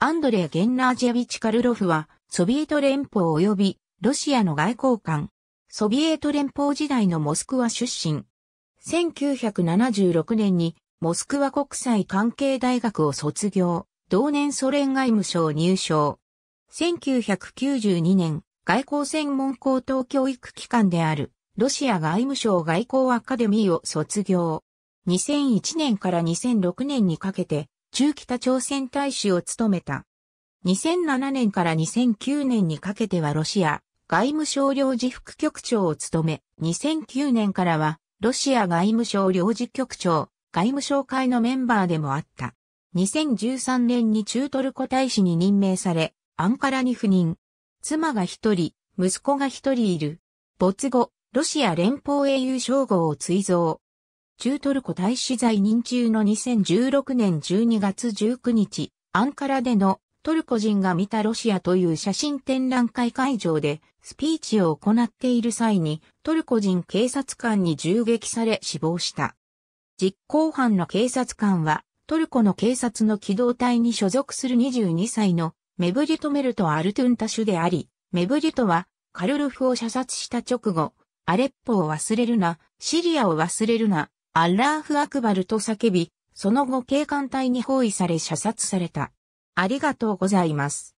アンドレア・ゲンナージェビチ・カルロフは、ソビエト連邦及びロシアの外交官、ソビエト連邦時代のモスクワ出身。1976年にモスクワ国際関係大学を卒業、同年ソ連外務省入省。1992年、外交専門高等教育機関である、ロシア外務省外交アカデミーを卒業。2001年から2006年にかけて、中北朝鮮大使を務めた。2007年から2009年にかけてはロシア外務省領事副局長を務め、2009年からはロシア外務省領事局長外務省会のメンバーでもあった。2013年に中トルコ大使に任命され、アンカラに赴任。妻が一人、息子が一人いる。没後、ロシア連邦英雄称号を追贈。中トルコ大使在任中の2016年12月19日、アンカラでのトルコ人が見たロシアという写真展覧会会場でスピーチを行っている際にトルコ人警察官に銃撃され死亡した。実行犯の警察官はトルコの警察の機動隊に所属する22歳のメブリトメルト・アルトゥンタシュであり、メブリトはカルルフを射殺した直後、アレッポを忘れるな、シリアを忘れるな、アッラーフアクバルと叫び、その後警官隊に包囲され射殺された。ありがとうございます。